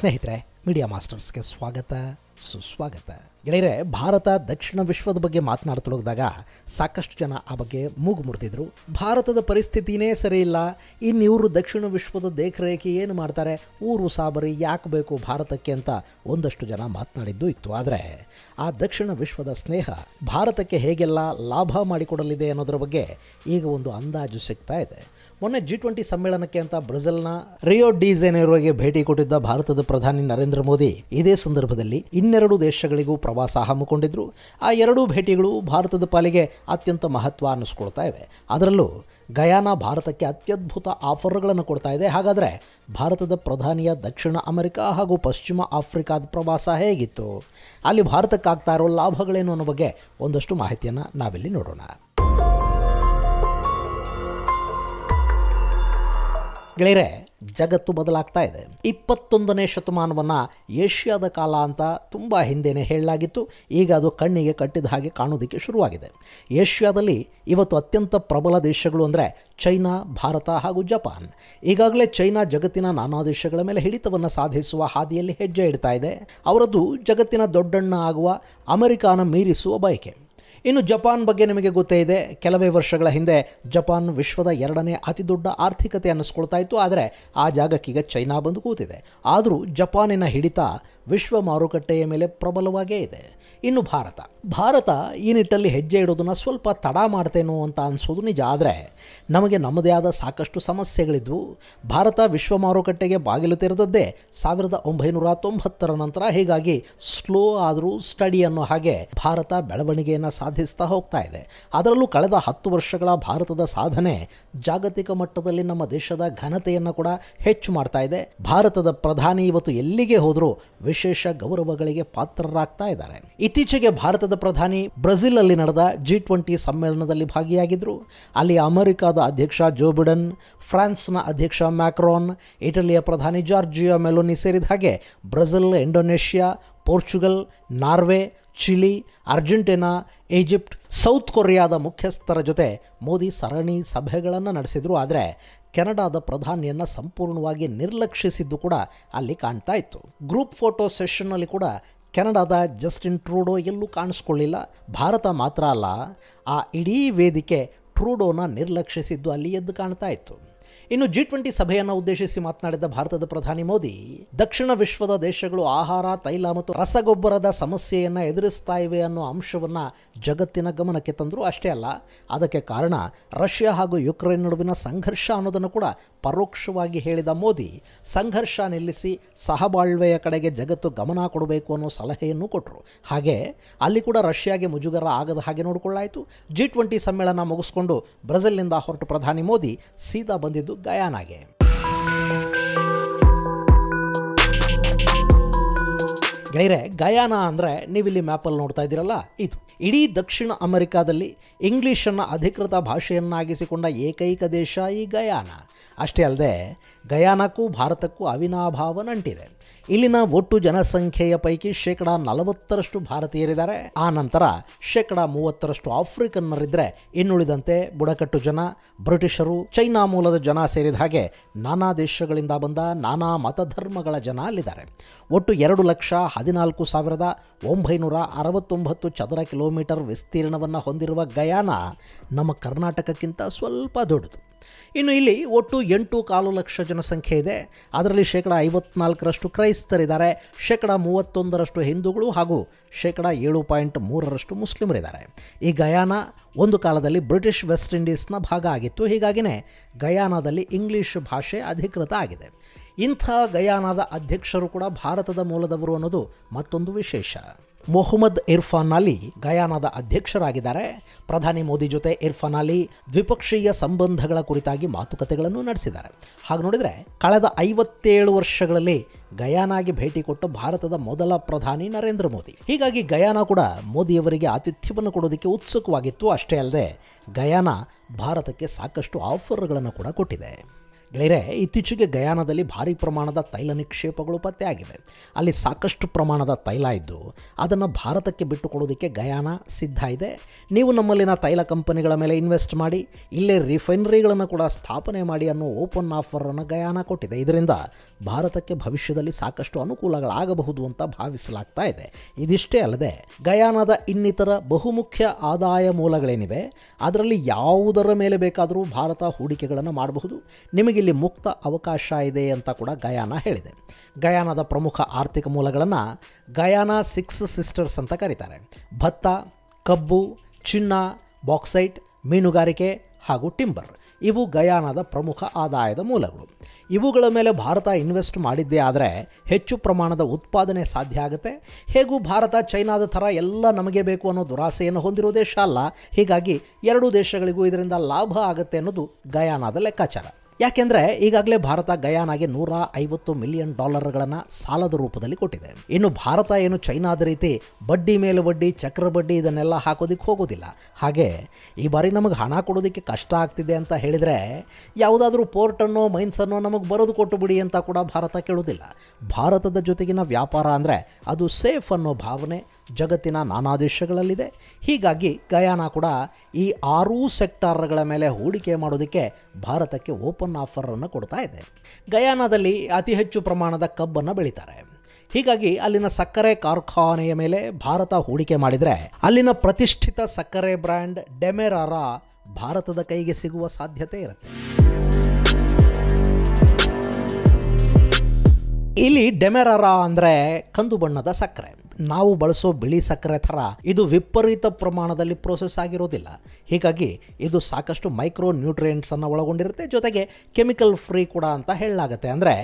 ಸ್ನೇಹಿತರೆ ಮೀಡಿಯಾ ಮಾಸ್ಟರ್ಸ್ಗೆ ಸ್ವಾಗತ ಸುಸ್ವಾಗತ ಗೆಳೆಯರೆ ಭಾರತ ದಕ್ಷಿಣ ವಿಶ್ವದ ಬಗ್ಗೆ ಮಾತನಾಡ್ತೊಡಗಿದಾಗ ಸಾಕಷ್ಟು ಜನ ಆ ಬಗ್ಗೆ ಮೂಗು ಮುರಿದಿದ್ರು ಭಾರತದ ಪರಿಸ್ಥಿತಿನೇ ಸರಿ ಇಲ್ಲ ಇನ್ನು ಇವರು ದಕ್ಷಿಣ ವಿಶ್ವದ ದೇಖರೇಖೆ ಏನು ಮಾಡ್ತಾರೆ ಊರು ಸಾಬರಿ ಯಾಕೆ ಬೇಕು ಭಾರತಕ್ಕೆ ಅಂತ ಒಂದಷ್ಟು ಜನ ಮಾತನಾಡಿದ್ದು ಇತ್ತು ಆದರೆ ಆ ದಕ್ಷಿಣ ವಿಶ್ವದ ಸ್ನೇಹ ಭಾರತಕ್ಕೆ ಹೇಗೆಲ್ಲ ಲಾಭ ಮಾಡಿಕೊಡಲಿದೆ ಅನ್ನೋದ್ರ ಬಗ್ಗೆ ಈಗ ಒಂದು ಅಂದಾಜು ಸಿಗ್ತಾ ಇದೆ ಮೊನ್ನೆ ಜಿ ಟ್ವೆಂಟಿ ಸಮ್ಮೇಳನಕ್ಕೆ ಅಂತ ಬ್ರೆಜಿಲ್ನ ರಿಯೋ ಡಿಸೆನೇರೋಗೆ ಭೇಟಿ ಕೊಟ್ಟಿದ್ದ ಭಾರತದ ಪ್ರಧಾನಿ ನರೇಂದ್ರ ಮೋದಿ ಇದೇ ಸಂದರ್ಭದಲ್ಲಿ ಇನ್ನೆರಡು ದೇಶಗಳಿಗೂ ಪ್ರವಾಸ ಹಮ್ಮಿಕೊಂಡಿದ್ರು ಆ ಎರಡೂ ಭೇಟಿಗಳು ಭಾರತದ ಪಾಲಿಗೆ ಅತ್ಯಂತ ಮಹತ್ವ ಅನ್ನಿಸ್ಕೊಳ್ತಾ ಇವೆ ಅದರಲ್ಲೂ ಗಯಾನ ಭಾರತಕ್ಕೆ ಅತ್ಯದ್ಭುತ ಆಫರ್ಗಳನ್ನು ಕೊಡ್ತಾ ಇದೆ ಹಾಗಾದರೆ ಭಾರತದ ಪ್ರಧಾನಿಯ ದಕ್ಷಿಣ ಅಮೆರಿಕಾ ಹಾಗೂ ಪಶ್ಚಿಮ ಆಫ್ರಿಕಾದ ಪ್ರವಾಸ ಹೇಗಿತ್ತು ಅಲ್ಲಿ ಭಾರತಕ್ಕಾಗ್ತಾ ಇರೋ ಲಾಭಗಳೇನು ಅನ್ನೋ ಬಗ್ಗೆ ಒಂದಷ್ಟು ಮಾಹಿತಿಯನ್ನು ನಾವಿಲ್ಲಿ ನೋಡೋಣ ಗೆಳೆಯರೆ ಜಗತ್ತು ಬದಲಾಗ್ತಾ ಇದೆ ಇಪ್ಪತ್ತೊಂದನೇ ಶತಮಾನವನ್ನು ಏಷ್ಯಾದ ಕಾಲ ಅಂತ ತುಂಬ ಹಿಂದೆಯೇ ಹೇಳಲಾಗಿತ್ತು ಈಗ ಅದು ಕಣ್ಣಿಗೆ ಕಟ್ಟಿದ ಹಾಗೆ ಕಾಣೋದಕ್ಕೆ ಶುರುವಾಗಿದೆ ಏಷ್ಯಾದಲ್ಲಿ ಇವತ್ತು ಅತ್ಯಂತ ಪ್ರಬಲ ದೇಶಗಳು ಅಂದರೆ ಚೈನಾ ಭಾರತ ಹಾಗೂ ಜಪಾನ್ ಈಗಾಗಲೇ ಚೈನಾ ಜಗತ್ತಿನ ನಾನಾ ದೇಶಗಳ ಮೇಲೆ ಹಿಡಿತವನ್ನು ಸಾಧಿಸುವ ಹಾದಿಯಲ್ಲಿ ಹೆಜ್ಜೆ ಇಡ್ತಾ ಇದೆ ಅವರದ್ದು ಜಗತ್ತಿನ ದೊಡ್ಡಣ್ಣ ಆಗುವ ಅಮೆರಿಕಾನ ಮೀರಿಸುವ ಬಯಕೆ ಇನ್ನು ಜಪಾನ್ ಬಗ್ಗೆ ನಿಮಗೆ ಗೊತ್ತೇ ಇದೆ ಕೆಲವೇ ವರ್ಷಗಳ ಹಿಂದೆ ಜಪಾನ್ ವಿಶ್ವದ ಎರಡನೇ ಅತಿದೊಡ್ಡ ಆರ್ಥಿಕತೆ ಅನ್ನಿಸ್ಕೊಳ್ತಾ ಇತ್ತು ಆದರೆ ಆ ಜಾಗಕ್ಕೀಗ ಚೈನಾ ಬಂದು ಕೂತಿದೆ ಆದರೂ ಜಪಾನಿನ ಹಿಡಿತ ವಿಶ್ವ ಮಾರುಕಟ್ಟೆಯ ಮೇಲೆ ಪ್ರಬಲವಾಗೇ ಇದೆ ಇನ್ನು ಭಾರತ ಭಾರತ ಈ ನಿಟ್ಟಲ್ಲಿ ಹೆಜ್ಜೆ ಇಡೋದನ್ನು ಸ್ವಲ್ಪ ತಡ ಮಾಡ್ತೇನೋ ಅಂತ ಅನಿಸೋದು ನಿಜ ಆದರೆ ನಮಗೆ ನಮ್ಮದೇ ಆದ ಸಾಕಷ್ಟು ಸಮಸ್ಯೆಗಳಿದ್ವು ಭಾರತ ವಿಶ್ವ ಮಾರುಕಟ್ಟೆಗೆ ಬಾಗಿಲು ತೆರೆದದ್ದೇ ಸಾವಿರದ ಒಂಬೈನೂರ ತೊಂಬತ್ತರ ನಂತರ ಹೀಗಾಗಿ ಸ್ಲೋ ಆದರೂ ಸ್ಟಡಿ ಅನ್ನೋ ಹಾಗೆ ಭಾರತ ಬೆಳವಣಿಗೆಯನ್ನು ಸಾ ಸಾಧಿಸ್ತಾ ಹೋಗ್ತಾ ಇದೆ ಅದರಲ್ಲೂ ಕಳೆದ ಹತ್ತು ವರ್ಷಗಳ ಭಾರತದ ಸಾಧನೆ ಜಾಗತಿಕ ಮಟ್ಟದಲ್ಲಿ ನಮ್ಮ ದೇಶದ ಘನತೆಯನ್ನು ಕೂಡ ಹೆಚ್ಚು ಮಾಡ್ತಾ ಇದೆ ಭಾರತದ ಪ್ರಧಾನಿ ಇವತ್ತು ಎಲ್ಲಿಗೆ ಹೋದರೂ ವಿಶೇಷ ಗೌರವಗಳಿಗೆ ಪಾತ್ರರಾಗ್ತಾ ಇದ್ದಾರೆ ಇತ್ತೀಚೆಗೆ ಭಾರತದ ಪ್ರಧಾನಿ ಬ್ರೆಜಿಲ್ ಅಲ್ಲಿ ನಡೆದ ಜಿ ಟ್ವೆಂಟಿ ಸಮ್ಮೇಳನದಲ್ಲಿ ಭಾಗಿಯಾಗಿದ್ದರು ಅಲ್ಲಿ ಅಮೆರಿಕಾದ ಅಧ್ಯಕ್ಷ ಜೋ ಬಿಡನ್ ಫ್ರಾನ್ಸ್ನ ಅಧ್ಯಕ್ಷ ಮ್ಯಾಕ್ರಾನ್ ಇಟಲಿಯ ಪ್ರಧಾನಿ ಜಾರ್ಜಿಯೋ ಮೆಲೋನಿ ಸೇರಿದ ಹಾಗೆ Brazil Indonesia Portugal Norway Chile Argentina Egypt South ಕೊರಿಯಾದ ಮುಖ್ಯಸ್ಥರ ಜೊತೆ ಮೋದಿ ಸರಣಿ ಸಭೆಗಳನ್ನು ನಡೆಸಿದರು ಆದರೆ ಕೆನಡಾದ ಪ್ರಧಾನಿಯನ್ನು ಸಂಪೂರ್ಣವಾಗಿ ನಿರ್ಲಕ್ಷಿಸಿದ್ದು ಕೂಡ ಅಲ್ಲಿ ಕಾಣ್ತಾ ಇತ್ತು ಗ್ರೂಪ್ ಫೋಟೋ ಸೆಷನ್ನಲ್ಲಿ ಕೂಡ ಕೆನಡಾದ ಜಸ್ಟಿನ್ ಟ್ರೂಡೋ ಎಲ್ಲೂ ಕಾಣಿಸ್ಕೊಳ್ಳಿಲ್ಲ ಭಾರತ ಮಾತ್ರ ಅಲ್ಲ ಆ ಇಡೀ ವೇದಿಕೆ ಟ್ರೂಡೋನ ನಿರ್ಲಕ್ಷಿಸಿದ್ದು ಅಲ್ಲಿ ಎದ್ದು ಕಾಣ್ತಾ ಇತ್ತು ಇನ್ನು ಜಿ ಟ್ವೆಂಟಿ ಸಭೆಯನ್ನು ಉದ್ದೇಶಿಸಿ ಮಾತನಾಡಿದ ಭಾರತದ ಪ್ರಧಾನಿ ಮೋದಿ ದಕ್ಷಿಣ ವಿಶ್ವದ ದೇಶಗಳು ಆಹಾರ ತೈಲ ಮತ್ತು ರಸಗೊಬ್ಬರದ ಸಮಸ್ಯೆಯನ್ನು ಎದುರಿಸ್ತಾ ಇವೆ ಅನ್ನೋ ಅಂಶವನ್ನು ಜಗತ್ತಿನ ಗಮನಕ್ಕೆ ತಂದರೂ ಅಷ್ಟೇ ಅಲ್ಲ ಅದಕ್ಕೆ ಕಾರಣ ರಷ್ಯಾ ಹಾಗೂ ಯುಕ್ರೇನ್ ನಡುವಿನ ಸಂಘರ್ಷ ಅನ್ನೋದನ್ನು ಕೂಡ ಪರೋಕ್ಷವಾಗಿ ಹೇಳಿದ ಮೋದಿ ಸಂಘರ್ಷ ನಿಲ್ಲಿಸಿ ಸಹಬಾಳ್ವೆಯ ಕಡೆಗೆ ಜಗತ್ತು ಗಮನ ಕೊಡಬೇಕು ಅನ್ನೋ ಸಲಹೆಯನ್ನು ಕೊಟ್ಟರು ಹಾಗೆ ಅಲ್ಲಿ ಕೂಡ ರಷ್ಯಾಗೆ ಮುಜುಗರ ಆಗದ ಹಾಗೆ ನೋಡಿಕೊಳ್ಳಾಯಿತು ಜಿ ಟ್ವೆಂಟಿ ಸಮ್ಮೇಳನ ಮುಗಿಸ್ಕೊಂಡು ಬ್ರೆಜಿಲ್ನಿಂದ ಹೊರಟು ಪ್ರಧಾನಿ ಮೋದಿ ಸೀದಾ ಬಂದಿದ್ದು ಗಯಾನಾಗೆ ಗೈರೆ ಗಯಾನ ಅಂದರೆ ನೀವಿಲ್ಲಿ ಮ್ಯಾಪಲ್ಲಿ ನೋಡ್ತಾ ಇದ್ದೀರಲ್ಲ ಇದು ಇಡೀ ದಕ್ಷಿಣ ಅಮೆರಿಕಾದಲ್ಲಿ ಇಂಗ್ಲೀಷನ್ನು ಅಧಿಕೃತ ಭಾಷೆಯನ್ನಾಗಿಸಿಕೊಂಡ ಏಕೈಕ ದೇಶ ಈ ಗಯಾನ ಅಷ್ಟೇ ಅಲ್ಲದೆ ಗಯಾನಕ್ಕೂ ಭಾರತಕ್ಕೂ ಅವಿನಾಭಾವ ನಂಟಿದೆ ಇಲ್ಲಿನ ಒಟ್ಟು ಜನಸಂಖ್ಯೆಯ ಪೈಕಿ ಶೇಕಡ ನಲವತ್ತರಷ್ಟು ಭಾರತೀಯರಿದ್ದಾರೆ ಆ ನಂತರ ಶೇಕಡ ಮೂವತ್ತರಷ್ಟು ಆಫ್ರಿಕನ್ನರಿದ್ದರೆ ಇನ್ನುಳಿದಂತೆ ಬುಡಕಟ್ಟು ಜನ ಬ್ರಿಟಿಷರು ಚೈನಾ ಮೂಲದ ಜನ ಸೇರಿದ ಹಾಗೆ ನಾನಾ ದೇಶಗಳಿಂದ ಬಂದ ನಾನಾ ಮತಧರ್ಮಗಳ ಜನ ಅಲ್ಲಿದ್ದಾರೆ ಒಟ್ಟು ಎರಡು ಲಕ್ಷ ಹದಿನಾಲ್ಕು ಸಾವಿರದ ಒಂಬೈನೂರ ಅರವತ್ತೊಂಬತ್ತು ಚದರ ಕಿಲೋಮೀಟರ್ ವಿಸ್ತೀರ್ಣವನ್ನು ಹೊಂದಿರುವ ಗಯಾನ ನಮ್ಮ ಕರ್ನಾಟಕಕ್ಕಿಂತ ಸ್ವಲ್ಪ ದೊಡ್ಡದು ಇನ್ನು ಇಲ್ಲಿ ಒಟ್ಟು ಎಂಟು ಕಾಲು ಲಕ್ಷ ಜನಸಂಖ್ಯೆ ಇದೆ ಅದರಲ್ಲಿ ಶೇಕಡ ಐವತ್ನಾಲ್ಕರಷ್ಟು ಕ್ರೈಸ್ತರಿದ್ದಾರೆ ಶೇಕಡ ಮೂವತ್ತೊಂದರಷ್ಟು ಹಿಂದೂಗಳು ಹಾಗೂ ಶೇಕಡ ಏಳು ಪಾಯಿಂಟ್ ಮೂರರಷ್ಟು ಮುಸ್ಲಿಮರಿದ್ದಾರೆ ಈ ಗಯಾನ ಒಂದು ಕಾಲದಲ್ಲಿ ಬ್ರಿಟಿಷ್ ವೆಸ್ಟ್ ಇಂಡೀಸ್ನ ಭಾಗ ಆಗಿತ್ತು ಹೀಗಾಗಿಯೇ ಗಯಾನದಲ್ಲಿ ಇಂಗ್ಲೀಷ್ ಭಾಷೆ ಅಧಿಕೃತ ಆಗಿದೆ ಇಂಥ ಗಯಾನದ ಅಧ್ಯಕ್ಷರು ಕೂಡ ಭಾರತದ ಮೂಲದವರು ಅನ್ನೋದು ಮತ್ತೊಂದು ವಿಶೇಷ ಮೊಹಮ್ಮದ್ ಇರ್ಫಾನ್ ಅಲಿ ಗಯಾನದ ಅಧ್ಯಕ್ಷರಾಗಿದ್ದಾರೆ ಪ್ರಧಾನಿ ಮೋದಿ ಜೊತೆ ಇರ್ಫಾನ್ ಅಲಿ ದ್ವಿಪಕ್ಷೀಯ ಸಂಬಂಧಗಳ ಕುರಿತಾಗಿ ಮಾತುಕತೆಗಳನ್ನು ನಡೆಸಿದ್ದಾರೆ ಹಾಗೆ ನೋಡಿದರೆ ಕಳೆದ ಐವತ್ತೇಳು ವರ್ಷಗಳಲ್ಲಿ ಗಯಾನಾಗೆ ಭೇಟಿ ಕೊಟ್ಟ ಭಾರತದ ಮೊದಲ ಪ್ರಧಾನಿ ನರೇಂದ್ರ ಮೋದಿ ಹೀಗಾಗಿ ಗಯಾನ ಕೂಡ ಮೋದಿಯವರಿಗೆ ಆತಿಥ್ಯವನ್ನು ಕೊಡೋದಕ್ಕೆ ಉತ್ಸುಕವಾಗಿತ್ತು ಅಷ್ಟೇ ಅಲ್ಲದೆ ಗಯಾನ ಭಾರತಕ್ಕೆ ಸಾಕಷ್ಟು ಆಫರ್ಗಳನ್ನು ಕೂಡ ಕೊಟ್ಟಿದೆ ಗೆಳೆಯರೇ ಇತ್ತೀಚೆಗೆ ಗಯಾನದಲ್ಲಿ ಭಾರಿ ಪ್ರಮಾಣದ ತೈಲ ನಿಕ್ಷೇಪಗಳು ಪತ್ತೆಯಾಗಿವೆ ಅಲ್ಲಿ ಸಾಕಷ್ಟು ಪ್ರಮಾಣದ ತೈಲ ಇದ್ದು ಅದನ್ನು ಭಾರತಕ್ಕೆ ಬಿಟ್ಟುಕೊಡೋದಕ್ಕೆ ಗಯಾನ ಸಿದ್ಧ ಇದೆ ನೀವು ನಮ್ಮಲ್ಲಿನ ತೈಲ ಕಂಪನಿಗಳ ಮೇಲೆ ಇನ್ವೆಸ್ಟ್ ಮಾಡಿ ಇಲ್ಲೇ ರಿಫೈನರಿಗಳನ್ನು ಕೂಡ ಸ್ಥಾಪನೆ ಮಾಡಿ ಅನ್ನೋ ಓಪನ್ ಆಫರನ್ನು ಗಯಾನ ಕೊಟ್ಟಿದೆ ಇದರಿಂದ ಭಾರತಕ್ಕೆ ಭವಿಷ್ಯದಲ್ಲಿ ಸಾಕಷ್ಟು ಅನುಕೂಲಗಳಾಗಬಹುದು ಅಂತ ಭಾವಿಸಲಾಗ್ತಾ ಇದೆ ಇದಿಷ್ಟೇ ಅಲ್ಲದೆ ಗಯಾನದ ಇನ್ನಿತರ ಬಹುಮುಖ್ಯ ಆದಾಯ ಮೂಲಗಳೇನಿವೆ ಅದರಲ್ಲಿ ಯಾವುದರ ಮೇಲೆ ಬೇಕಾದರೂ ಭಾರತ ಹೂಡಿಕೆಗಳನ್ನು ಮಾಡಬಹುದು ನಿಮಗೆ ಇಲ್ಲಿ ಮುಕ್ತ ಅವಕಾಶ ಇದೆ ಅಂತ ಕೂಡ ಗಯಾನ ಹೇಳಿದೆ ಗಯಾನದ ಪ್ರಮುಖ ಆರ್ಥಿಕ ಮೂಲಗಳನ್ನು ಗಯಾನ ಸಿಕ್ಸ್ ಸಿಸ್ಟರ್ಸ್ ಅಂತ ಕರೀತಾರೆ ಭತ್ತ ಕಬ್ಬು ಚಿನ್ನ ಬಾಕ್ಸೈಟ್ ಮೀನುಗಾರಿಕೆ ಹಾಗೂ ಟಿಂಬರ್ ಇವು ಗಯಾನದ ಪ್ರಮುಖ ಆದಾಯದ ಮೂಲಗಳು ಇವುಗಳ ಮೇಲೆ ಭಾರತ ಇನ್ವೆಸ್ಟ್ ಮಾಡಿದ್ದೇ ಆದರೆ ಹೆಚ್ಚು ಪ್ರಮಾಣದ ಉತ್ಪಾದನೆ ಸಾಧ್ಯ ಆಗುತ್ತೆ ಹೇಗೂ ಭಾರತ ಚೈನಾದ ಥರ ಎಲ್ಲ ನಮಗೆ ಬೇಕು ಅನ್ನೋ ದುರಾಸೆಯನ್ನು ಹೊಂದಿರೋ ದೇಶ ಅಲ್ಲ ಹೀಗಾಗಿ ಎರಡೂ ದೇಶಗಳಿಗೂ ಇದರಿಂದ ಲಾಭ ಆಗುತ್ತೆ ಅನ್ನೋದು ಗಯಾನದ ಲೆಕ್ಕಾಚಾರ ಯಾಕೆಂದರೆ ಈಗಾಗಲೇ ಭಾರತ ಗಯಾನಾಗೆ ನೂರ ಐವತ್ತು ಮಿಲಿಯನ್ ಡಾಲರ್ಗಳನ್ನು ಸಾಲದ ರೂಪದಲ್ಲಿ ಕೊಟ್ಟಿದೆ ಇನ್ನು ಭಾರತ ಏನು ಚೈನಾದ ರೀತಿ ಬಡ್ಡಿ ಮೇಲೆ ಬಡ್ಡಿ ಚಕ್ರ ಬಡ್ಡಿ ಇದನ್ನೆಲ್ಲ ಹಾಕೋದಿಕ್ಕೆ ಹೋಗೋದಿಲ್ಲ ಹಾಗೆ ಈ ಬಾರಿ ನಮಗೆ ಹಣ ಕೊಡೋದಕ್ಕೆ ಕಷ್ಟ ಆಗ್ತಿದೆ ಅಂತ ಹೇಳಿದರೆ ಯಾವುದಾದ್ರೂ ಪೋರ್ಟನ್ನು ಮೈನ್ಸನ್ನು ನಮಗೆ ಬರೋದು ಕೊಟ್ಟು ಬಿಡಿ ಅಂತ ಕೂಡ ಭಾರತ ಕೇಳೋದಿಲ್ಲ ಭಾರತದ ಜೊತೆಗಿನ ವ್ಯಾಪಾರ ಅಂದರೆ ಅದು ಸೇಫ್ ಅನ್ನೋ ಭಾವನೆ ಜಗತ್ತಿನ ನಾನಾ ದೇಶಗಳಲ್ಲಿದೆ ಹೀಗಾಗಿ ಗಯಾನ ಕೂಡ ಈ ಆರೂ ಸೆಕ್ಟಾರ್ಗಳ ಮೇಲೆ ಹೂಡಿಕೆ ಮಾಡೋದಕ್ಕೆ ಭಾರತಕ್ಕೆ ಓಪನ್ ಲೋನ್ ಆಫರನ್ನು ಕೊಡ್ತಾ ಇದೆ ಗಯಾನದಲ್ಲಿ ಅತಿ ಹೆಚ್ಚು ಪ್ರಮಾಣದ ಕಬ್ಬನ್ನು ಬೆಳೀತಾರೆ ಹೀಗಾಗಿ ಅಲ್ಲಿನ ಸಕ್ಕರೆ ಕಾರ್ಖಾನೆಯ ಮೇಲೆ ಭಾರತ ಹೂಡಿಕೆ ಮಾಡಿದರೆ ಅಲ್ಲಿನ ಪ್ರತಿಷ್ಠಿತ ಸಕ್ಕರೆ ಬ್ರ್ಯಾಂಡ್ ಡೆಮೆರಾರ ಭಾರತದ ಕೈಗೆ ಸಿಗುವ ಸಾಧ್ಯತೆ ಇರುತ್ತೆ ಇಲ್ಲಿ ಡೆಮೆರರ ಅಂದರೆ ಕಂದು ಬಣ್ಣದ ಸಕ್ಕರೆ ನಾವು ಬಳಸೋ ಬಿಳಿ ಸಕ್ಕರೆ ಥರ ಇದು ವಿಪರೀತ ಪ್ರಮಾಣದಲ್ಲಿ ಪ್ರೋಸೆಸ್ ಆಗಿರೋದಿಲ್ಲ ಹೀಗಾಗಿ ಇದು ಸಾಕಷ್ಟು ಮೈಕ್ರೋ ನ್ಯೂಟ್ರಿಯೆಂಟ್ಸನ್ನು ಒಳಗೊಂಡಿರುತ್ತೆ ಜೊತೆಗೆ ಕೆಮಿಕಲ್ ಫ್ರೀ ಕೂಡ ಅಂತ ಹೇಳಲಾಗುತ್ತೆ ಅಂದರೆ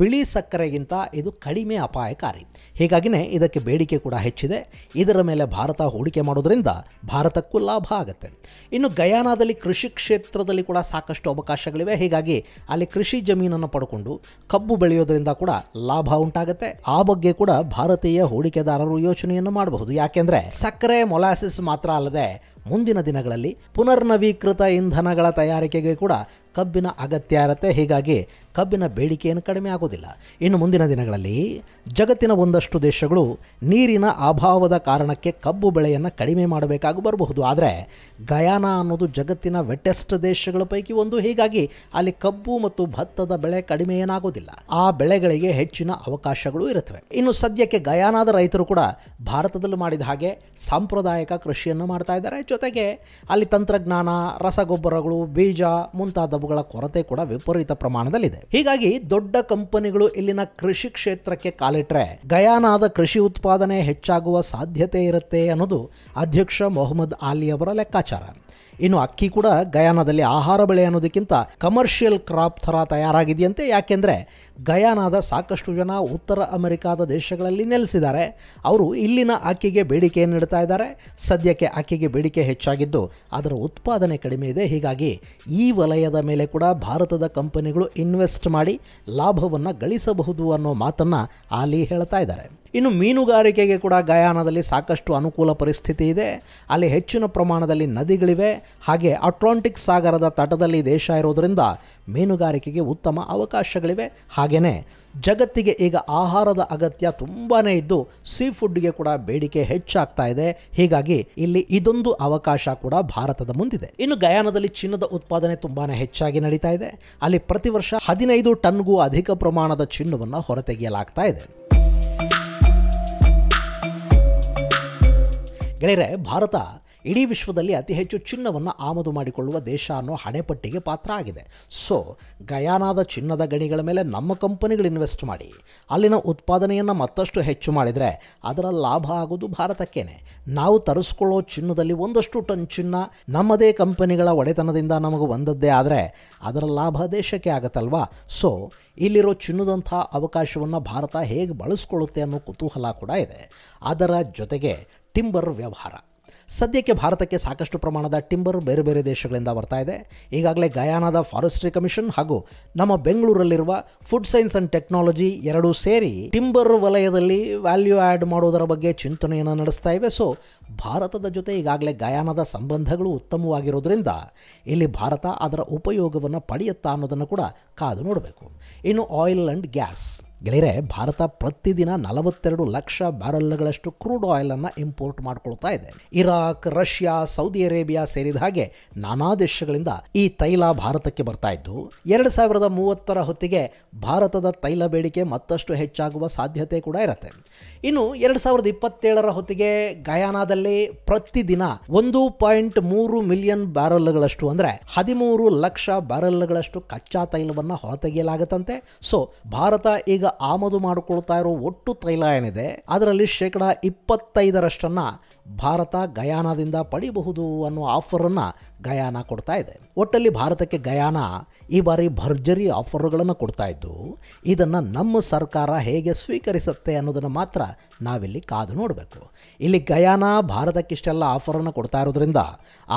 ಬಿಳಿ ಸಕ್ಕರೆಗಿಂತ ಇದು ಕಡಿಮೆ ಅಪಾಯಕಾರಿ ಹೀಗಾಗಿನೇ ಇದಕ್ಕೆ ಬೇಡಿಕೆ ಕೂಡ ಹೆಚ್ಚಿದೆ ಇದರ ಮೇಲೆ ಭಾರತ ಹೂಡಿಕೆ ಮಾಡೋದರಿಂದ ಭಾರತಕ್ಕೂ ಲಾಭ ಆಗುತ್ತೆ ಇನ್ನು ಗಯಾನಾದಲ್ಲಿ ಕೃಷಿ ಕ್ಷೇತ್ರದಲ್ಲಿ ಕೂಡ ಸಾಕಷ್ಟು ಅವಕಾಶಗಳಿವೆ ಹೀಗಾಗಿ ಅಲ್ಲಿ ಕೃಷಿ ಜಮೀನನ್ನು ಪಡ್ಕೊಂಡು ಕಬ್ಬು ಬೆಳೆಯೋದ್ರಿಂದ ಕೂಡ ಲಾಭ ಉಂಟಾಗುತ್ತೆ ಆ ಬಗ್ಗೆ ಕೂಡ ಭಾರತೀಯ ಹೂಡಿಕೆದಾರರು ಯೋಚನೆಯನ್ನು ಮಾಡಬಹುದು ಯಾಕೆಂದ್ರೆ ಸಕ್ಕರೆ ಮೊಲಾಸಿಸ್ ಮಾತ್ರ ಅಲ್ಲದೆ ಮುಂದಿನ ದಿನಗಳಲ್ಲಿ ಪುನರ್ನವೀಕೃತ ಇಂಧನಗಳ ತಯಾರಿಕೆಗೆ ಕೂಡ ಕಬ್ಬಿನ ಅಗತ್ಯ ಇರುತ್ತೆ ಹೀಗಾಗಿ ಕಬ್ಬಿನ ಬೇಡಿಕೆಯನ್ನು ಕಡಿಮೆ ಆಗೋದಿಲ್ಲ ಇನ್ನು ಮುಂದಿನ ದಿನಗಳಲ್ಲಿ ಜಗತ್ತಿನ ಒಂದಷ್ಟು ದೇಶಗಳು ನೀರಿನ ಅಭಾವದ ಕಾರಣಕ್ಕೆ ಕಬ್ಬು ಬೆಳೆಯನ್ನು ಕಡಿಮೆ ಮಾಡಬೇಕಾಗಿ ಬರಬಹುದು ಆದರೆ ಗಯಾನ ಅನ್ನೋದು ಜಗತ್ತಿನ ವೆಟೆಸ್ಟ್ ದೇಶಗಳ ಪೈಕಿ ಒಂದು ಹೀಗಾಗಿ ಅಲ್ಲಿ ಕಬ್ಬು ಮತ್ತು ಭತ್ತದ ಬೆಳೆ ಕಡಿಮೆ ಏನಾಗೋದಿಲ್ಲ ಆ ಬೆಳೆಗಳಿಗೆ ಹೆಚ್ಚಿನ ಅವಕಾಶಗಳು ಇರುತ್ತವೆ ಇನ್ನು ಸದ್ಯಕ್ಕೆ ಗಯಾನದ ರೈತರು ಕೂಡ ಭಾರತದಲ್ಲಿ ಮಾಡಿದ ಹಾಗೆ ಸಾಂಪ್ರದಾಯಿಕ ಕೃಷಿಯನ್ನು ಮಾಡ್ತಾ ಇದ್ದಾರೆ ಜೊತೆಗೆ ಅಲ್ಲಿ ತಂತ್ರಜ್ಞಾನ ರಸಗೊಬ್ಬರಗಳು ಬೀಜ ಮುಂತಾದವುಗಳ ಕೊರತೆ ಕೂಡ ವಿಪರೀತ ಪ್ರಮಾಣದಲ್ಲಿದೆ ಹೀಗಾಗಿ ದೊಡ್ಡ ಕಂಪನಿಗಳು ಇಲ್ಲಿನ ಕೃಷಿ ಕ್ಷೇತ್ರಕ್ಕೆ ಕಾಲಿಟ್ರೆ ಗಯಾನಾದ ಕೃಷಿ ಉತ್ಪಾದನೆ ಹೆಚ್ಚಾಗುವ ಸಾಧ್ಯತೆ ಇರುತ್ತೆ ಅನ್ನೋದು ಅಧ್ಯಕ್ಷ ಮೊಹಮ್ಮದ್ ಆಲಿ ಅವರ ಲೆಕ್ಕಾಚಾರ ಇನ್ನು ಅಕ್ಕಿ ಕೂಡ ಗಯಾನದಲ್ಲಿ ಆಹಾರ ಬೆಳೆ ಅನ್ನೋದಕ್ಕಿಂತ ಕಮರ್ಷಿಯಲ್ ಕ್ರಾಪ್ ಥರ ತಯಾರಾಗಿದೆಯಂತೆ ಯಾಕೆಂದರೆ ಗಯಾನಾದ ಸಾಕಷ್ಟು ಜನ ಉತ್ತರ ಅಮೆರಿಕಾದ ದೇಶಗಳಲ್ಲಿ ನೆಲೆಸಿದ್ದಾರೆ ಅವರು ಇಲ್ಲಿನ ಅಕ್ಕಿಗೆ ಬೇಡಿಕೆಯನ್ನು ನೀಡ್ತಾ ಇದ್ದಾರೆ ಸದ್ಯಕ್ಕೆ ಅಕ್ಕಿಗೆ ಬೇಡಿಕೆ ಹೆಚ್ಚಾಗಿದ್ದು ಅದರ ಉತ್ಪಾದನೆ ಕಡಿಮೆ ಇದೆ ಹೀಗಾಗಿ ಈ ವಲಯದ ಮೇಲೆ ಕೂಡ ಭಾರತದ ಕಂಪನಿಗಳು ಇನ್ವೆಸ್ಟ್ ಮಾಡಿ ಲಾಭವನ್ನು ಗಳಿಸಬಹುದು ಅನ್ನೋ ಮಾತನ್ನು ಆಲಿ ಹೇಳ್ತಾ ಇದ್ದಾರೆ ಇನ್ನು ಮೀನುಗಾರಿಕೆಗೆ ಕೂಡ ಗಯಾನದಲ್ಲಿ ಸಾಕಷ್ಟು ಅನುಕೂಲ ಪರಿಸ್ಥಿತಿ ಇದೆ ಅಲ್ಲಿ ಹೆಚ್ಚಿನ ಪ್ರಮಾಣದಲ್ಲಿ ನದಿಗಳಿವೆ ಹಾಗೆ ಅಟ್ಲಾಂಟಿಕ್ ಸಾಗರದ ತಟದಲ್ಲಿ ದೇಶ ಇರೋದರಿಂದ ಮೀನುಗಾರಿಕೆಗೆ ಉತ್ತಮ ಅವಕಾಶಗಳಿವೆ ಹಾಗೆಯೇ ಜಗತ್ತಿಗೆ ಈಗ ಆಹಾರದ ಅಗತ್ಯ ತುಂಬಾ ಇದ್ದು ಸೀ ಫುಡ್ಗೆ ಕೂಡ ಬೇಡಿಕೆ ಹೆಚ್ಚಾಗ್ತಾ ಇದೆ ಹೀಗಾಗಿ ಇಲ್ಲಿ ಇದೊಂದು ಅವಕಾಶ ಕೂಡ ಭಾರತದ ಮುಂದಿದೆ ಇನ್ನು ಗಯಾನದಲ್ಲಿ ಚಿನ್ನದ ಉತ್ಪಾದನೆ ತುಂಬಾ ಹೆಚ್ಚಾಗಿ ನಡೀತಾ ಇದೆ ಅಲ್ಲಿ ಪ್ರತಿ ವರ್ಷ ಹದಿನೈದು ಟನ್ಗೂ ಅಧಿಕ ಪ್ರಮಾಣದ ಚಿನ್ನವನ್ನು ಹೊರತೆಗೆಯಲಾಗ್ತಾ ಇದೆ ಗೆಳೆಯರೆ ಭಾರತ ಇಡೀ ವಿಶ್ವದಲ್ಲಿ ಅತಿ ಹೆಚ್ಚು ಚಿನ್ನವನ್ನು ಆಮದು ಮಾಡಿಕೊಳ್ಳುವ ದೇಶ ಅನ್ನೋ ಹಣೆಪಟ್ಟಿಗೆ ಪಾತ್ರ ಆಗಿದೆ ಸೊ ಗಯಾನಾದ ಚಿನ್ನದ ಗಣಿಗಳ ಮೇಲೆ ನಮ್ಮ ಕಂಪನಿಗಳು ಇನ್ವೆಸ್ಟ್ ಮಾಡಿ ಅಲ್ಲಿನ ಉತ್ಪಾದನೆಯನ್ನು ಮತ್ತಷ್ಟು ಹೆಚ್ಚು ಮಾಡಿದರೆ ಅದರ ಲಾಭ ಆಗೋದು ಭಾರತಕ್ಕೇನೆ ನಾವು ತರಿಸ್ಕೊಳ್ಳೋ ಚಿನ್ನದಲ್ಲಿ ಒಂದಷ್ಟು ಟನ್ ಚಿನ್ನ ನಮ್ಮದೇ ಕಂಪನಿಗಳ ಒಡೆತನದಿಂದ ನಮಗೆ ಬಂದದ್ದೇ ಆದರೆ ಅದರ ಲಾಭ ದೇಶಕ್ಕೆ ಆಗತ್ತಲ್ವಾ ಸೊ ಇಲ್ಲಿರೋ ಚಿನ್ನದಂಥ ಅವಕಾಶವನ್ನು ಭಾರತ ಹೇಗೆ ಬಳಸ್ಕೊಳ್ಳುತ್ತೆ ಅನ್ನೋ ಕುತೂಹಲ ಕೂಡ ಇದೆ ಅದರ ಜೊತೆಗೆ ಟಿಂಬರ್ ವ್ಯವಹಾರ ಸದ್ಯಕ್ಕೆ ಭಾರತಕ್ಕೆ ಸಾಕಷ್ಟು ಪ್ರಮಾಣದ ಟಿಂಬರ್ ಬೇರೆ ಬೇರೆ ದೇಶಗಳಿಂದ ಬರ್ತಾ ಇದೆ ಈಗಾಗಲೇ ಗಯಾನದ ಫಾರೆಸ್ಟ್ರಿ ಕಮಿಷನ್ ಹಾಗೂ ನಮ್ಮ ಬೆಂಗಳೂರಲ್ಲಿರುವ ಫುಡ್ ಸೈನ್ಸ್ ಆ್ಯಂಡ್ ಟೆಕ್ನಾಲಜಿ ಎರಡೂ ಸೇರಿ ಟಿಂಬರ್ ವಲಯದಲ್ಲಿ ವ್ಯಾಲ್ಯೂ ಆ್ಯಡ್ ಮಾಡೋದರ ಬಗ್ಗೆ ಚಿಂತನೆಯನ್ನು ನಡೆಸ್ತಾ ಇವೆ ಸೊ ಭಾರತದ ಜೊತೆ ಈಗಾಗಲೇ ಗಯಾನದ ಸಂಬಂಧಗಳು ಉತ್ತಮವಾಗಿರೋದ್ರಿಂದ ಇಲ್ಲಿ ಭಾರತ ಅದರ ಉಪಯೋಗವನ್ನು ಪಡೆಯುತ್ತಾ ಅನ್ನೋದನ್ನು ಕೂಡ ಕಾದು ನೋಡಬೇಕು ಇನ್ನು ಆಯಿಲ್ ಅಂಡ್ ಗ್ಯಾಸ್ ಗೆಳೆಯರೆ ಭಾರತ ಪ್ರತಿದಿನ ನಲವತ್ತೆರಡು ಲಕ್ಷ ಬ್ಯಾರಲ್ಗಳಷ್ಟು ಕ್ರೂಡ್ ಆಯಿಲ್ ಅನ್ನು ಇಂಪೋರ್ಟ್ ಮಾಡ್ಕೊಳ್ತಾ ಇದೆ ಇರಾಕ್ ರಷ್ಯಾ ಸೌದಿ ಅರೇಬಿಯಾ ಸೇರಿದ ಹಾಗೆ ನಾನಾ ದೇಶಗಳಿಂದ ಈ ತೈಲ ಭಾರತಕ್ಕೆ ಬರ್ತಾ ಇದ್ದು ಎರಡು ಸಾವಿರದ ಮೂವತ್ತರ ಹೊತ್ತಿಗೆ ಭಾರತದ ತೈಲ ಬೇಡಿಕೆ ಮತ್ತಷ್ಟು ಹೆಚ್ಚಾಗುವ ಸಾಧ್ಯತೆ ಕೂಡ ಇರುತ್ತೆ ಇನ್ನು ಎರಡು ಸಾವಿರದ ಇಪ್ಪತ್ತೇಳರ ಹೊತ್ತಿಗೆ ಗಯಾನಾದಲ್ಲಿ ಪ್ರತಿದಿನ ಒಂದು ಪಾಯಿಂಟ್ ಮೂರು ಮಿಲಿಯನ್ ಬ್ಯಾರಲ್ಗಳಷ್ಟು ಅಂದರೆ ಹದಿಮೂರು ಲಕ್ಷ ಬ್ಯಾರಲ್ಗಳಷ್ಟು ಕಚ್ಚಾ ತೈಲವನ್ನು ಹೊರತೆಗೆಯಲಾಗುತ್ತಂತೆ ಸೊ ಭಾರತ ಈಗ ಆಮದು ಮಾಡಿಕೊಳ್ತಾ ಇರೋ ಒಟ್ಟು ತೈಲ ಏನಿದೆ ಅದರಲ್ಲಿ ಶೇಕಡ ಇಪ್ಪತ್ತೈದರಷ್ಟನ್ನು ಭಾರತ ಗಯಾನದಿಂದ ಪಡಿಬಹುದು ಅನ್ನೋ ಆಫರನ್ನು ಗಯಾನ ಕೊಡ್ತಾ ಇದೆ ಒಟ್ಟಲ್ಲಿ ಭಾರತಕ್ಕೆ ಗಯಾನ ಈ ಬಾರಿ ಭರ್ಜರಿ ಆಫರ್ಗಳನ್ನು ಕೊಡ್ತಾ ಇದ್ದು ಇದನ್ನು ನಮ್ಮ ಸರ್ಕಾರ ಹೇಗೆ ಸ್ವೀಕರಿಸುತ್ತೆ ಅನ್ನೋದನ್ನು ಮಾತ್ರ ನಾವಿಲ್ಲಿ ಕಾದು ನೋಡಬೇಕು ಇಲ್ಲಿ ಗಯಾನ ಭಾರತಕ್ಕಿಷ್ಟೆಲ್ಲ ಆಫರನ್ನು ಕೊಡ್ತಾ ಇರೋದ್ರಿಂದ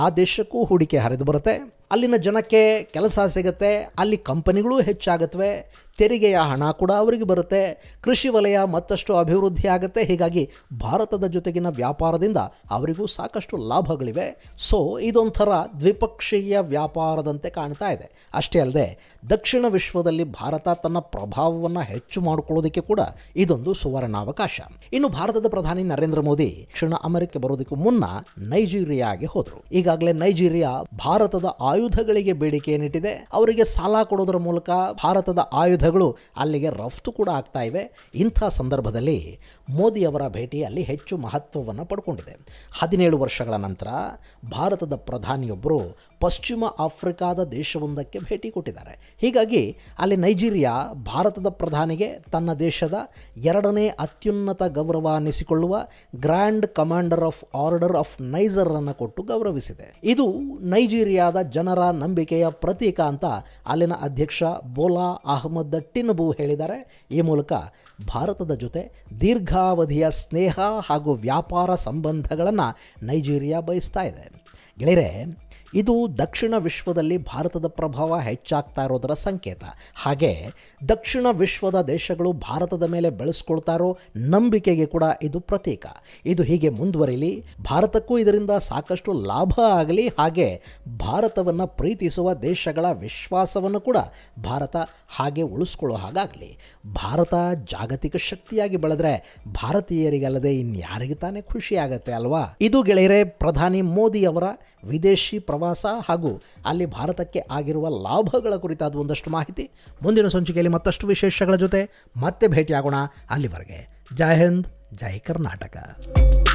ಆ ದೇಶಕ್ಕೂ ಹೂಡಿಕೆ ಹರಿದು ಬರುತ್ತೆ ಅಲ್ಲಿನ ಜನಕ್ಕೆ ಕೆಲಸ ಸಿಗುತ್ತೆ ಅಲ್ಲಿ ಕಂಪನಿಗಳು ಹೆಚ್ಚಾಗುತ್ತವೆ ತೆರಿಗೆಯ ಹಣ ಕೂಡ ಅವರಿಗೆ ಬರುತ್ತೆ ಕೃಷಿ ವಲಯ ಮತ್ತಷ್ಟು ಅಭಿವೃದ್ಧಿ ಆಗುತ್ತೆ ಹೀಗಾಗಿ ಭಾರತದ ಜೊತೆಗಿನ ವ್ಯಾಪಾರದಿಂದ ಅವರಿಗೂ ಸಾಕಷ್ಟು ಲಾಭಗಳಿವೆ ಸೊ ಇದೊಂಥರ ದ್ವಿಪಕ್ಷೀಯ ವ್ಯಾಪಾರದಂತೆ ಕಾಣ್ತಾ ಇದೆ ಅಷ್ಟೇ ಅಲ್ಲದೆ ದಕ್ಷಿಣ ವಿಶ್ವದಲ್ಲಿ ಭಾರತ ತನ್ನ ಪ್ರಭಾವವನ್ನು ಹೆಚ್ಚು ಮಾಡಿಕೊಳ್ಳೋದಕ್ಕೆ ಕೂಡ ಇದೊಂದು ಸುವರ್ಣಾವಕಾಶ ಇನ್ನು ಭಾರತದ ಪ್ರಧಾನಿ ನರೇಂದ್ರ ಮೋದಿ ದಕ್ಷಿಣ ಅಮೆರಿಕ ಬರೋದಕ್ಕೂ ಮುನ್ನ ನೈಜೀರಿಯಾಗೆ ಹೋದರು ಈಗಾಗಲೇ ನೈಜೀರಿಯಾ ಭಾರತದ ಆಯು ಆಯುಧಗಳಿಗೆ ಬೇಡಿಕೆ ಅವರಿಗೆ ಸಾಲ ಕೊಡೋದ್ರ ಮೂಲಕ ಭಾರತದ ಆಯುಧಗಳು ಅಲ್ಲಿಗೆ ರಫ್ತು ಕೂಡ ಆಗ್ತಾ ಇವೆ ಇಂಥ ಸಂದರ್ಭದಲ್ಲಿ ಅವರ ಭೇಟಿ ಅಲ್ಲಿ ಹೆಚ್ಚು ಮಹತ್ವವನ್ನು ಪಡ್ಕೊಂಡಿದೆ ಹದಿನೇಳು ವರ್ಷಗಳ ನಂತರ ಭಾರತದ ಪ್ರಧಾನಿಯೊಬ್ಬರು ಪಶ್ಚಿಮ ಆಫ್ರಿಕಾದ ದೇಶವೊಂದಕ್ಕೆ ಭೇಟಿ ಕೊಟ್ಟಿದ್ದಾರೆ ಹೀಗಾಗಿ ಅಲ್ಲಿ ನೈಜೀರಿಯಾ ಭಾರತದ ಪ್ರಧಾನಿಗೆ ತನ್ನ ದೇಶದ ಎರಡನೇ ಅತ್ಯುನ್ನತ ಗೌರವ ಅನ್ನಿಸಿಕೊಳ್ಳುವ grand commander of order of Niger ಅನ್ನು ಕೊಟ್ಟು ಗೌರವಿಸಿದೆ ಇದು ನೈಜೀರಿಯಾದ ಜನ ಜನರ ನಂಬಿಕೆಯ ಪ್ರತೀಕ ಅಂತ ಅಲ್ಲಿನ ಅಧ್ಯಕ್ಷ ಬೋಲಾ ಅಹ್ಮದ್ ಟಿನ್ಬು ಹೇಳಿದ್ದಾರೆ ಈ ಮೂಲಕ ಭಾರತದ ಜೊತೆ ದೀರ್ಘಾವಧಿಯ ಸ್ನೇಹ ಹಾಗೂ ವ್ಯಾಪಾರ ಸಂಬಂಧಗಳನ್ನು ನೈಜೀರಿಯಾ ಬಯಸ್ತಾ ಇದೆ ಗೆಳೆಯರೆ ಇದು ದಕ್ಷಿಣ ವಿಶ್ವದಲ್ಲಿ ಭಾರತದ ಪ್ರಭಾವ ಹೆಚ್ಚಾಗ್ತಾ ಇರೋದರ ಸಂಕೇತ ಹಾಗೆ ದಕ್ಷಿಣ ವಿಶ್ವದ ದೇಶಗಳು ಭಾರತದ ಮೇಲೆ ಬೆಳೆಸ್ಕೊಳ್ತಾ ಇರೋ ನಂಬಿಕೆಗೆ ಕೂಡ ಇದು ಪ್ರತೀಕ ಇದು ಹೀಗೆ ಮುಂದುವರಿಲಿ ಭಾರತಕ್ಕೂ ಇದರಿಂದ ಸಾಕಷ್ಟು ಲಾಭ ಆಗಲಿ ಹಾಗೆ ಭಾರತವನ್ನು ಪ್ರೀತಿಸುವ ದೇಶಗಳ ವಿಶ್ವಾಸವನ್ನು ಕೂಡ ಭಾರತ ಹಾಗೆ ಉಳಿಸ್ಕೊಳ್ಳೋ ಹಾಗಾಗಲಿ ಭಾರತ ಜಾಗತಿಕ ಶಕ್ತಿಯಾಗಿ ಬೆಳೆದ್ರೆ ಭಾರತೀಯರಿಗಲ್ಲದೆ ಇನ್ಯಾರಿಗೆ ತಾನೇ ಖುಷಿಯಾಗತ್ತೆ ಅಲ್ವಾ ಇದು ಗೆಳೆಯರೆ ಪ್ರಧಾನಿ ಮೋದಿಯವರ ವಿದೇಶಿ ಪ್ರವಾಸ ಹಾಗೂ ಅಲ್ಲಿ ಭಾರತಕ್ಕೆ ಆಗಿರುವ ಲಾಭಗಳ ಕುರಿತಾದ ಒಂದಷ್ಟು ಮಾಹಿತಿ ಮುಂದಿನ ಸಂಚಿಕೆಯಲ್ಲಿ ಮತ್ತಷ್ಟು ವಿಶೇಷಗಳ ಜೊತೆ ಮತ್ತೆ ಭೇಟಿಯಾಗೋಣ ಅಲ್ಲಿವರೆಗೆ ಜೈ ಹಿಂದ್ ಜೈ ಕರ್ನಾಟಕ